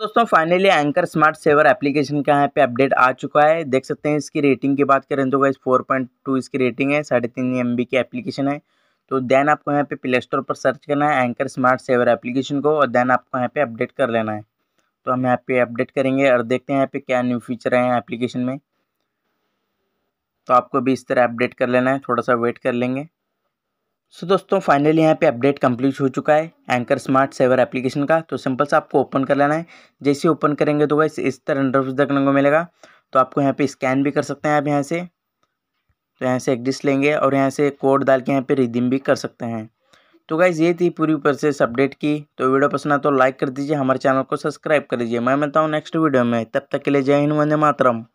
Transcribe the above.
दोस्तों finally Anker smart saver application का यहाँ पे अपडेट आ चुका है देख सकते हैं इसकी रेटिंग की बात करें तो वाइज फोर पॉइंट टू इसकी रेटिंग है साढ़े तीन एम बी की एप्लीकेशन है तो देन आपको यहाँ पे प्ले स्टोर पर सर्च करना है एंकर स्मार्ट सेवर एप्लीकेशन को और देन आपको यहाँ पे अपडेट कर लेना है तो हम यहाँ पे अपडेट करेंगे और देखते हैं यहाँ पे क्या न्यू फीचर है एप्लीकेशन में तो आपको भी इस तरह अपडेट कर लेना है थोड़ा सा वेट कर लेंगे सो so, दोस्तों फाइनली यहाँ पे अपडेट कंप्लीट हो चुका है एंकर स्मार्ट सेवर एप्लीकेशन का तो सिंपल से आपको ओपन कर लेना है जैसे ओपन करेंगे तो वैसे इस तरह इंटरव्यू देखने को मिलेगा तो आपको यहाँ पे स्कैन भी कर सकते हैं आप यहाँ से तो यहाँ से एग्जिस्ट लेंगे और यहाँ से कोड डाल के यहाँ पर रिदीम भी कर सकते हैं तो गाइज़ ये थी पूरी प्रोसेस अपडेट की तो वीडियो पसंद आए तो लाइक कर दीजिए हमारे चैनल को सब्सक्राइब कर दीजिए मैं मिलता हूँ नेक्स्ट वीडियो में तब तक के लिए जय हिंद वंदे मातरम